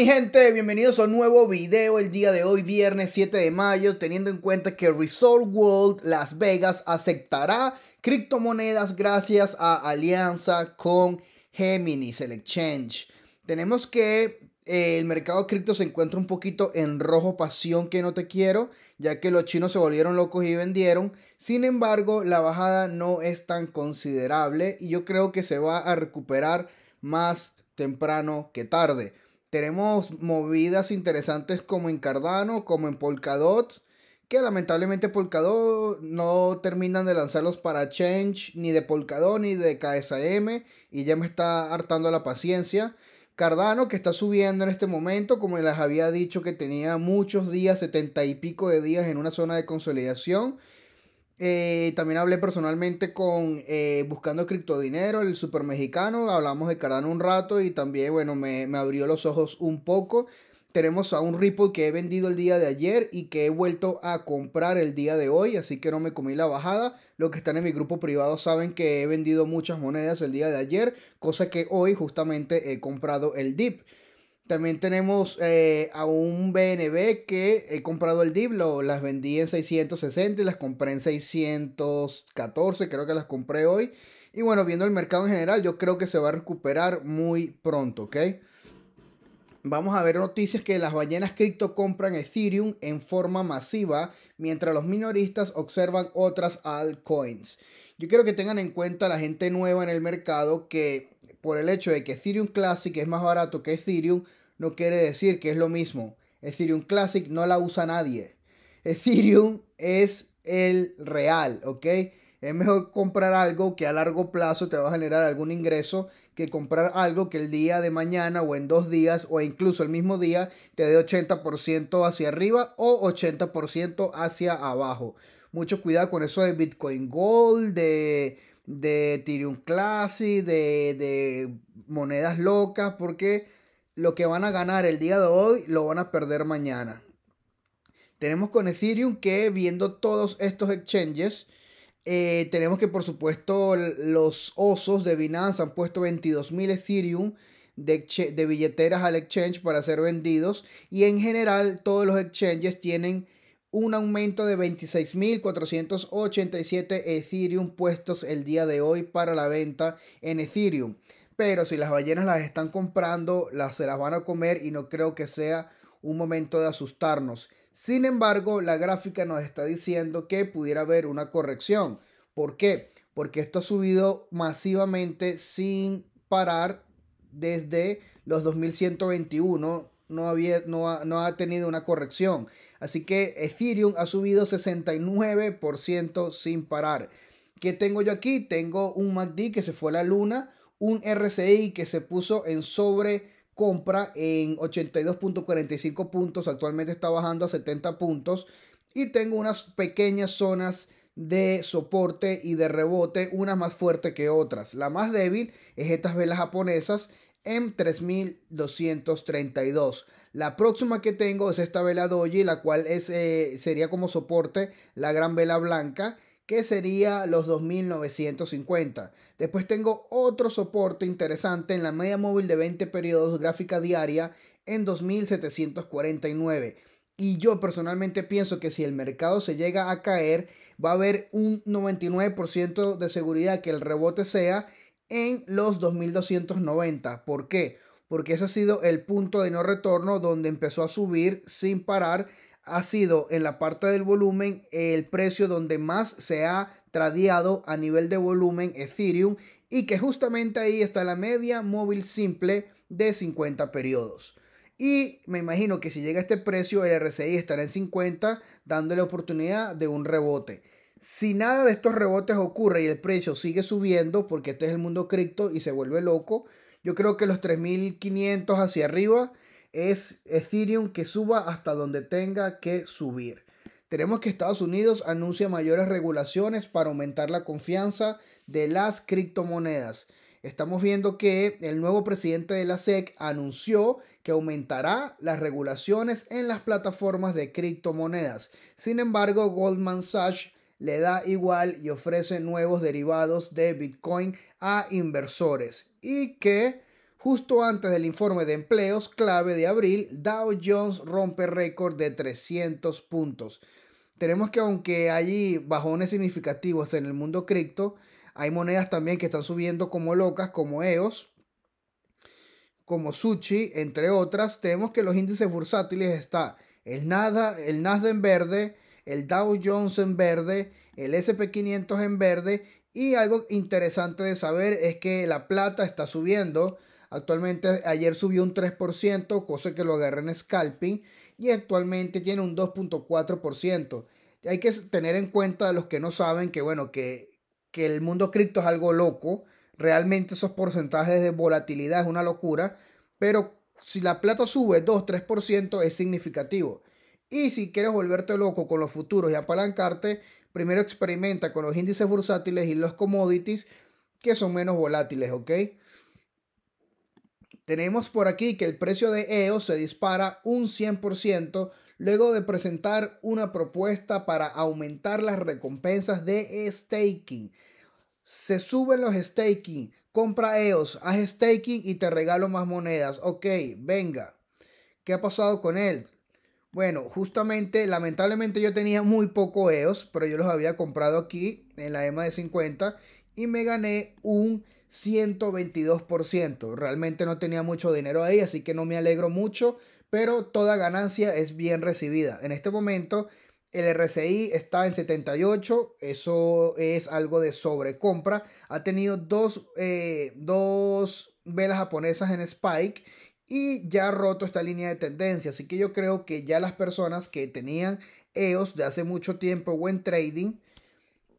mi gente? Bienvenidos a un nuevo video el día de hoy, viernes 7 de mayo, teniendo en cuenta que Resort World Las Vegas aceptará criptomonedas gracias a alianza con Geminis, el exchange. Tenemos que eh, el mercado cripto se encuentra un poquito en rojo pasión que no te quiero, ya que los chinos se volvieron locos y vendieron. Sin embargo, la bajada no es tan considerable y yo creo que se va a recuperar más temprano que tarde. Tenemos movidas interesantes como en Cardano, como en Polkadot, que lamentablemente Polkadot no terminan de lanzarlos para Change, ni de Polkadot, ni de KSM, y ya me está hartando la paciencia. Cardano que está subiendo en este momento, como les había dicho que tenía muchos días, setenta y pico de días en una zona de consolidación eh, también hablé personalmente con eh, Buscando Criptodinero, el super mexicano. Hablamos de Cardano un rato y también, bueno, me, me abrió los ojos un poco. Tenemos a un Ripple que he vendido el día de ayer y que he vuelto a comprar el día de hoy, así que no me comí la bajada. Los que están en mi grupo privado saben que he vendido muchas monedas el día de ayer, cosa que hoy justamente he comprado el dip. También tenemos eh, a un BNB que he comprado el Diblo, las vendí en 660 y las compré en 614, creo que las compré hoy. Y bueno, viendo el mercado en general, yo creo que se va a recuperar muy pronto, ¿ok? Vamos a ver noticias que las ballenas cripto compran Ethereum en forma masiva, mientras los minoristas observan otras altcoins. Yo quiero que tengan en cuenta la gente nueva en el mercado que por el hecho de que Ethereum Classic es más barato que Ethereum, no quiere decir que es lo mismo. Ethereum Classic no la usa nadie. Ethereum es el real, ¿ok? Es mejor comprar algo que a largo plazo te va a generar algún ingreso que comprar algo que el día de mañana o en dos días o incluso el mismo día te dé 80% hacia arriba o 80% hacia abajo. Mucho cuidado con eso de Bitcoin Gold, de, de Ethereum Classic, de, de monedas locas, porque lo que van a ganar el día de hoy lo van a perder mañana. Tenemos con Ethereum que viendo todos estos exchanges, eh, tenemos que por supuesto los osos de Binance han puesto 22.000 Ethereum de, de billeteras al exchange para ser vendidos y en general todos los exchanges tienen un aumento de 26.487 Ethereum puestos el día de hoy para la venta en Ethereum pero si las ballenas las están comprando, las, se las van a comer y no creo que sea un momento de asustarnos. Sin embargo, la gráfica nos está diciendo que pudiera haber una corrección. ¿Por qué? Porque esto ha subido masivamente sin parar desde los 2121. No, ha, no ha tenido una corrección. Así que Ethereum ha subido 69% sin parar. ¿Qué tengo yo aquí? Tengo un MACD que se fue a la luna un RCI que se puso en sobre compra en 82.45 puntos, actualmente está bajando a 70 puntos y tengo unas pequeñas zonas de soporte y de rebote, unas más fuertes que otras. La más débil es estas velas japonesas en 3232. La próxima que tengo es esta vela doji, la cual es, eh, sería como soporte la gran vela blanca que sería los 2950. Después tengo otro soporte interesante en la media móvil de 20 periodos gráfica diaria en 2749. Y yo personalmente pienso que si el mercado se llega a caer, va a haber un 99% de seguridad que el rebote sea en los 2290. ¿Por qué? Porque ese ha sido el punto de no retorno donde empezó a subir sin parar ha sido en la parte del volumen el precio donde más se ha tradeado a nivel de volumen Ethereum y que justamente ahí está la media móvil simple de 50 periodos. Y me imagino que si llega a este precio, el RSI estará en 50, dándole oportunidad de un rebote. Si nada de estos rebotes ocurre y el precio sigue subiendo, porque este es el mundo cripto y se vuelve loco, yo creo que los 3.500 hacia arriba es Ethereum que suba hasta donde tenga que subir. Tenemos que Estados Unidos anuncia mayores regulaciones para aumentar la confianza de las criptomonedas. Estamos viendo que el nuevo presidente de la SEC anunció que aumentará las regulaciones en las plataformas de criptomonedas. Sin embargo, Goldman Sachs le da igual y ofrece nuevos derivados de Bitcoin a inversores y que Justo antes del informe de empleos clave de abril, Dow Jones rompe récord de 300 puntos. Tenemos que aunque hay bajones significativos en el mundo cripto, hay monedas también que están subiendo como locas, como EOS, como Sushi, entre otras. Tenemos que los índices bursátiles están el, el Nasdaq en verde, el Dow Jones en verde, el SP500 en verde. Y algo interesante de saber es que la plata está subiendo Actualmente ayer subió un 3%, cosa que lo agarré en scalping. Y actualmente tiene un 2.4%. Hay que tener en cuenta a los que no saben que, bueno, que, que el mundo cripto es algo loco. Realmente esos porcentajes de volatilidad es una locura. Pero si la plata sube 2-3% es significativo. Y si quieres volverte loco con los futuros y apalancarte, primero experimenta con los índices bursátiles y los commodities que son menos volátiles, ¿ok? Tenemos por aquí que el precio de EOS se dispara un 100% luego de presentar una propuesta para aumentar las recompensas de staking. Se suben los staking, compra EOS, haz staking y te regalo más monedas. Ok, venga. ¿Qué ha pasado con él? Bueno, justamente, lamentablemente yo tenía muy poco EOS, pero yo los había comprado aquí en la EMA de 50 y me gané un 122%. Realmente no tenía mucho dinero ahí, así que no me alegro mucho, pero toda ganancia es bien recibida. En este momento el RCI está en 78, eso es algo de sobrecompra. Ha tenido dos, eh, dos velas japonesas en Spike y ya ha roto esta línea de tendencia. Así que yo creo que ya las personas que tenían EOS de hace mucho tiempo buen trading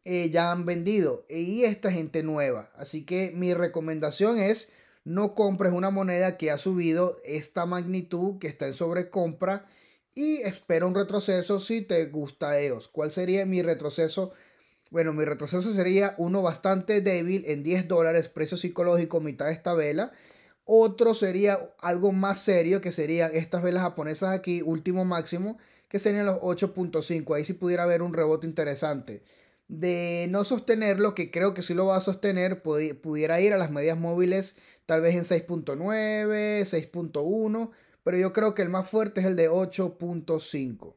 eh, ya han vendido y esta gente nueva. Así que mi recomendación es no compres una moneda que ha subido esta magnitud, que está en sobrecompra y espera un retroceso si te gusta EOS. ¿Cuál sería mi retroceso? Bueno, mi retroceso sería uno bastante débil en 10 dólares, precio psicológico, mitad de esta vela. Otro sería algo más serio, que serían estas velas japonesas aquí, último máximo, que serían los 8.5. Ahí sí pudiera haber un rebote interesante de no sostenerlo, que creo que sí lo va a sostener, pudiera ir a las medias móviles tal vez en 6.9, 6.1, pero yo creo que el más fuerte es el de 8.5.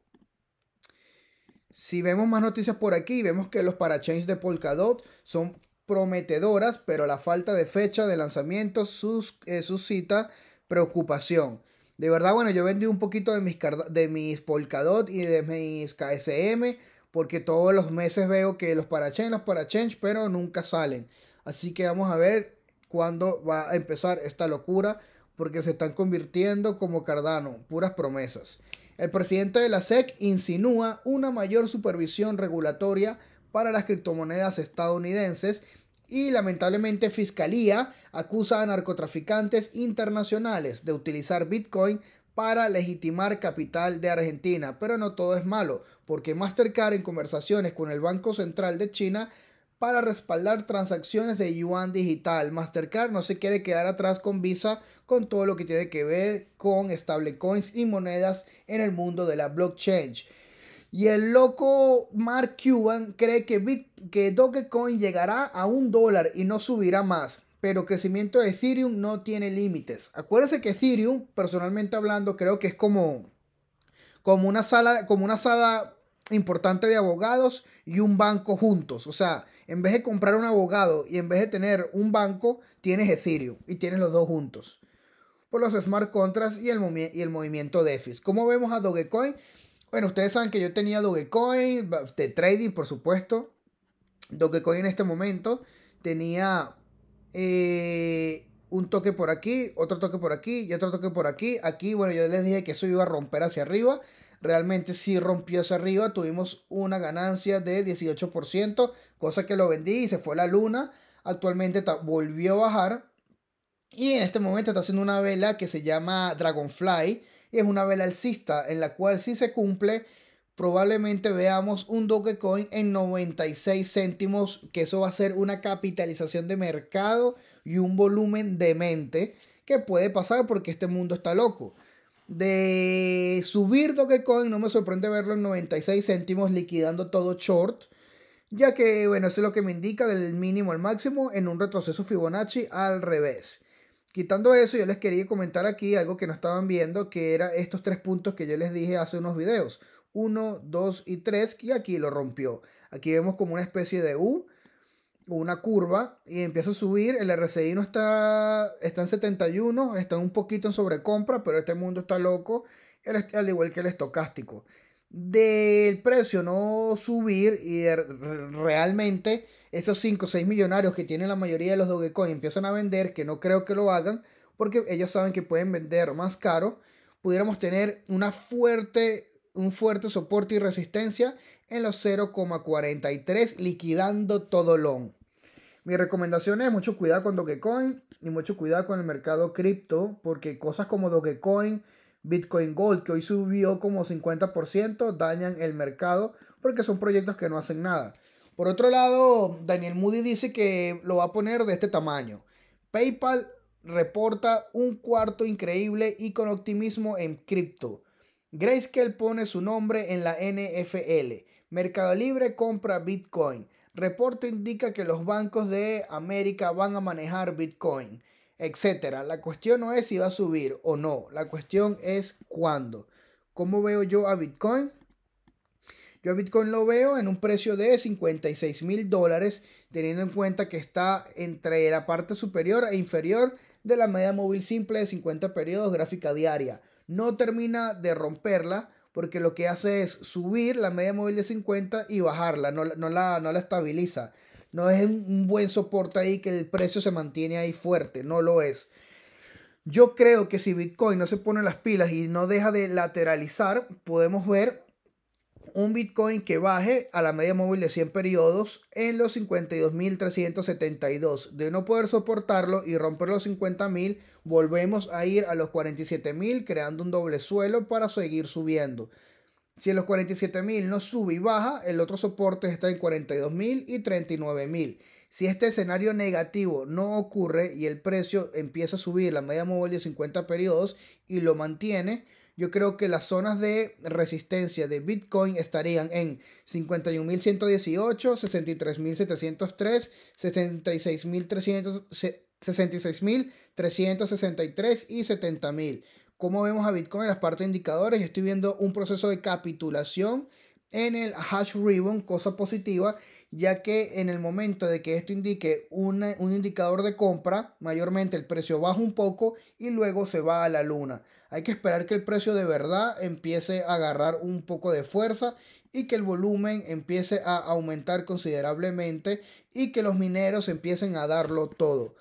Si vemos más noticias por aquí, vemos que los parachains de Polkadot son prometedoras, pero la falta de fecha de lanzamiento eh, suscita preocupación. De verdad, bueno, yo vendí un poquito de mis, de mis Polkadot y de mis KSM porque todos los meses veo que los parachenos los pero nunca salen. Así que vamos a ver cuándo va a empezar esta locura, porque se están convirtiendo como Cardano, puras promesas. El presidente de la SEC insinúa una mayor supervisión regulatoria para las criptomonedas estadounidenses y lamentablemente Fiscalía acusa a narcotraficantes internacionales de utilizar Bitcoin para legitimar capital de Argentina. Pero no todo es malo, porque Mastercard en conversaciones con el Banco Central de China para respaldar transacciones de yuan digital. Mastercard no se quiere quedar atrás con Visa con todo lo que tiene que ver con stablecoins y monedas en el mundo de la blockchain. Y el loco Mark Cuban cree que, que Dogecoin llegará a un dólar y no subirá más pero crecimiento de Ethereum no tiene límites. Acuérdense que Ethereum, personalmente hablando, creo que es como, como, una, sala, como una sala importante de abogados y un banco juntos. O sea, en vez de comprar un abogado y en vez de tener un banco, tienes Ethereum y tienes los dos juntos. Por los smart contracts y el, y el movimiento DeFi. ¿Cómo vemos a Dogecoin? Bueno, ustedes saben que yo tenía Dogecoin, de trading, por supuesto. Dogecoin en este momento tenía eh, un toque por aquí, otro toque por aquí y otro toque por aquí. Aquí, bueno, yo les dije que eso iba a romper hacia arriba. Realmente sí rompió hacia arriba. Tuvimos una ganancia de 18%, cosa que lo vendí y se fue la luna. Actualmente volvió a bajar. Y en este momento está haciendo una vela que se llama Dragonfly. es una vela alcista en la cual si se cumple probablemente veamos un Dogecoin en 96 céntimos, que eso va a ser una capitalización de mercado y un volumen de mente que puede pasar porque este mundo está loco. De subir Dogecoin, no me sorprende verlo en 96 céntimos liquidando todo short, ya que, bueno, eso es lo que me indica del mínimo al máximo en un retroceso Fibonacci al revés. Quitando eso, yo les quería comentar aquí algo que no estaban viendo, que era estos tres puntos que yo les dije hace unos videos. 1, 2 y 3 y aquí lo rompió. Aquí vemos como una especie de U, una curva y empieza a subir. El RSI no está, está en 71, está un poquito en sobrecompra, pero este mundo está loco, al igual que el estocástico. Del precio no subir y realmente esos 5 o 6 millonarios que tienen la mayoría de los Dogecoin empiezan a vender, que no creo que lo hagan, porque ellos saben que pueden vender más caro, pudiéramos tener una fuerte un fuerte soporte y resistencia en los 0,43 liquidando todo long. Mi recomendación es mucho cuidado con Dogecoin y mucho cuidado con el mercado cripto porque cosas como Dogecoin, Bitcoin Gold que hoy subió como 50% dañan el mercado porque son proyectos que no hacen nada. Por otro lado, Daniel Moody dice que lo va a poner de este tamaño. PayPal reporta un cuarto increíble y con optimismo en cripto. Grayscale pone su nombre en la NFL. Mercado Libre compra Bitcoin. Reporte indica que los bancos de América van a manejar Bitcoin, etc. La cuestión no es si va a subir o no. La cuestión es cuándo. ¿Cómo veo yo a Bitcoin? Yo a Bitcoin lo veo en un precio de 56 mil dólares, teniendo en cuenta que está entre la parte superior e inferior de la media móvil simple de 50 periodos gráfica diaria no termina de romperla porque lo que hace es subir la media móvil de 50 y bajarla, no, la, no la estabiliza. No es un buen soporte ahí que el precio se mantiene ahí fuerte, no lo es. Yo creo que si Bitcoin no se pone las pilas y no deja de lateralizar, podemos ver un Bitcoin que baje a la media móvil de 100 periodos en los 52.372. De no poder soportarlo y romper los 50.000, volvemos a ir a los 47.000 creando un doble suelo para seguir subiendo. Si en los 47.000 no sube y baja, el otro soporte está en 42.000 y 39.000. Si este escenario negativo no ocurre y el precio empieza a subir la media móvil de 50 periodos y lo mantiene, yo creo que las zonas de resistencia de Bitcoin estarían en 51.118, 63.703, 66.363 y 70.000. Como vemos a Bitcoin en las partes indicadores, yo estoy viendo un proceso de capitulación en el hash ribbon, cosa positiva, ya que en el momento de que esto indique un indicador de compra, mayormente el precio baja un poco y luego se va a la luna. Hay que esperar que el precio de verdad empiece a agarrar un poco de fuerza y que el volumen empiece a aumentar considerablemente y que los mineros empiecen a darlo todo.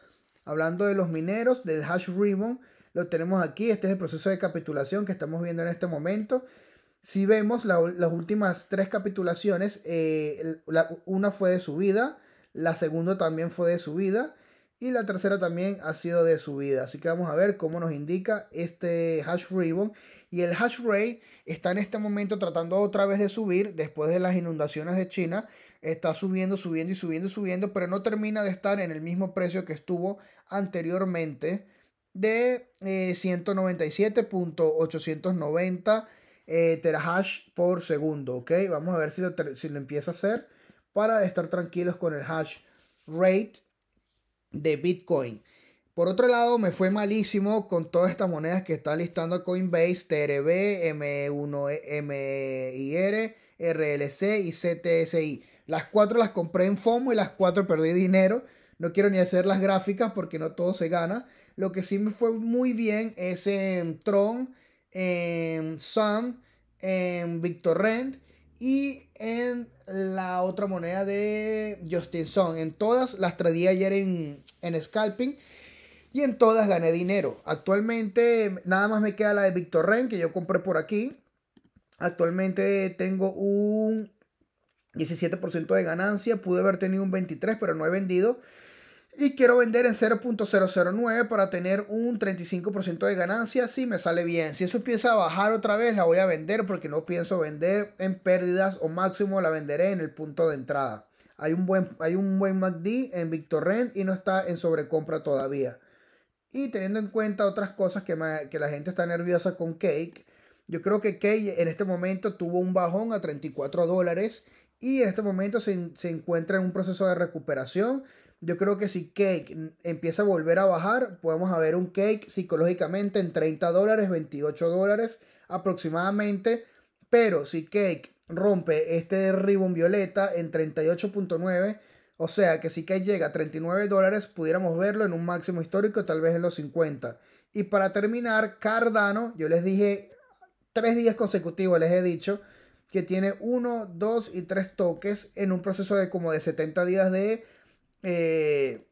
Hablando de los mineros, del hash ribbon, lo tenemos aquí. Este es el proceso de capitulación que estamos viendo en este momento si vemos las últimas tres capitulaciones, eh, la, una fue de subida, la segunda también fue de subida y la tercera también ha sido de subida. Así que vamos a ver cómo nos indica este hash ribbon. Y el hash ray está en este momento tratando otra vez de subir después de las inundaciones de China. Está subiendo, subiendo y subiendo subiendo, pero no termina de estar en el mismo precio que estuvo anteriormente de 197.890 eh, eh, terahash por segundo, ¿ok? Vamos a ver si lo, si lo empieza a hacer para estar tranquilos con el hash rate de Bitcoin. Por otro lado, me fue malísimo con todas estas monedas que está listando Coinbase, TRB, M1, MIR, RLC y CTSI. Las cuatro las compré en FOMO y las cuatro perdí dinero. No quiero ni hacer las gráficas porque no todo se gana. Lo que sí me fue muy bien es en Tron, en Sun, en Victor Rent y en la otra moneda de Justin Sun. En todas las días ayer en, Scalping y en todas gané dinero. Actualmente nada más me queda la de Victor Rent que yo compré por aquí. Actualmente tengo un 17% de ganancia, pude haber tenido un 23, pero no he vendido. Y quiero vender en 0.009 para tener un 35% de ganancia si me sale bien. Si eso empieza a bajar otra vez, la voy a vender porque no pienso vender en pérdidas o máximo la venderé en el punto de entrada. Hay un buen, hay un buen MACD en Victor Rent y no está en sobrecompra todavía. Y teniendo en cuenta otras cosas que, que la gente está nerviosa con Cake, yo creo que Cake en este momento tuvo un bajón a 34 dólares y en este momento se, se encuentra en un proceso de recuperación yo creo que si Cake empieza a volver a bajar, podemos ver un Cake psicológicamente en 30 dólares, 28 dólares aproximadamente. Pero si Cake rompe este ribbon violeta en 38.9, o sea que si Cake llega a 39 dólares, pudiéramos verlo en un máximo histórico, tal vez en los 50. Y para terminar, Cardano, yo les dije tres días consecutivos, les he dicho, que tiene 1, 2 y 3 toques en un proceso de como de 70 días de eh,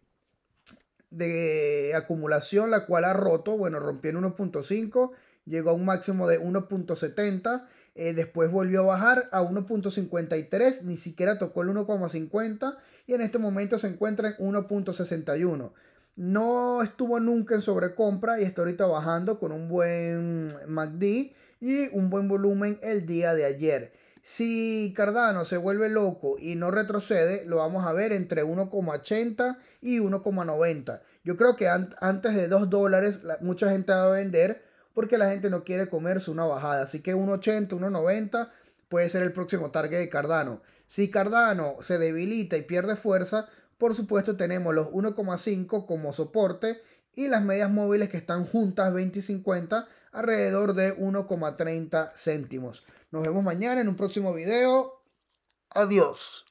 de acumulación, la cual ha roto, bueno, rompió en 1.5, llegó a un máximo de 1.70, eh, después volvió a bajar a 1.53, ni siquiera tocó el 1.50 y en este momento se encuentra en 1.61. No estuvo nunca en sobrecompra y está ahorita bajando con un buen MACD y un buen volumen el día de ayer. Si Cardano se vuelve loco y no retrocede, lo vamos a ver entre 1,80 y 1,90. Yo creo que antes de 2 dólares mucha gente va a vender porque la gente no quiere comerse una bajada. Así que 1,80, 1,90 puede ser el próximo target de Cardano. Si Cardano se debilita y pierde fuerza, por supuesto tenemos los 1,5 como soporte y las medias móviles que están juntas 20 y 50 alrededor de 1,30 céntimos. Nos vemos mañana en un próximo video. Adiós.